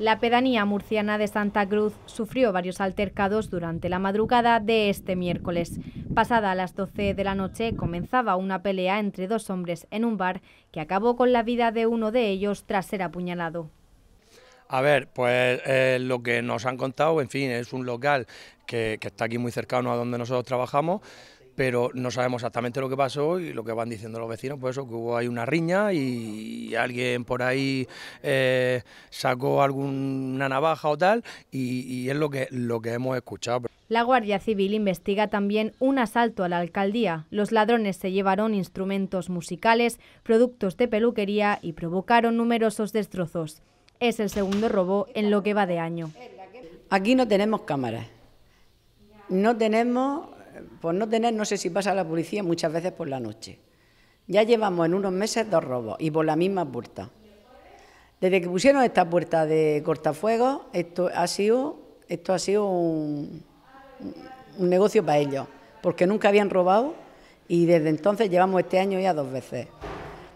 La pedanía murciana de Santa Cruz sufrió varios altercados durante la madrugada de este miércoles. Pasada a las 12 de la noche comenzaba una pelea entre dos hombres en un bar que acabó con la vida de uno de ellos tras ser apuñalado. A ver, pues eh, lo que nos han contado, en fin, es un local que está aquí muy cercano a donde nosotros trabajamos pero no sabemos exactamente lo que pasó y lo que van diciendo los vecinos, por pues eso, que hubo ahí una riña y alguien por ahí eh, sacó alguna navaja o tal y, es lo que, lo que hemos escuchado. La Guardia Civil investiga también un asalto a la alcaldía. Los ladrones se llevaron instrumentos musicales, productos de peluquería y provocaron numerosos destrozos. Es el segundo robo en lo que va de año. Aquí no tenemos cámaras, no tenemos por no tener, no sé si pasa a la policía muchas veces por la noche. Ya llevamos en unos meses dos robos y por la misma puerta. Desde que pusieron esta puerta de cortafuegos, esto ha sido, esto ha sido un, negocio para ellos, porque nunca habían robado y desde entonces llevamos este año ya dos veces.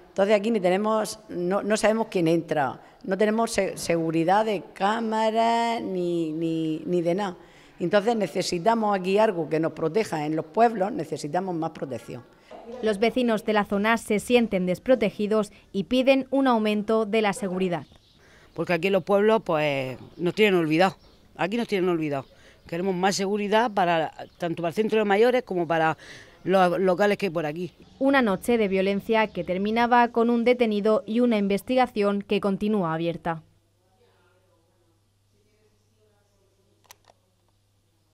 Entonces aquí ni tenemos, no, sabemos quién entra, no tenemos seguridad de cámara ni de nada. Entonces necesitamos aquí algo que nos proteja en los pueblos, necesitamos más protección. Los vecinos de la zona se sienten desprotegidos y piden un aumento de la seguridad. Porque aquí los pueblos pues, nos tienen olvidado. aquí nos tienen olvidados. Queremos más seguridad para tanto para el centro de mayores como para los locales que hay por aquí. Una noche de violencia que terminaba con un detenido y una investigación que continúa abierta.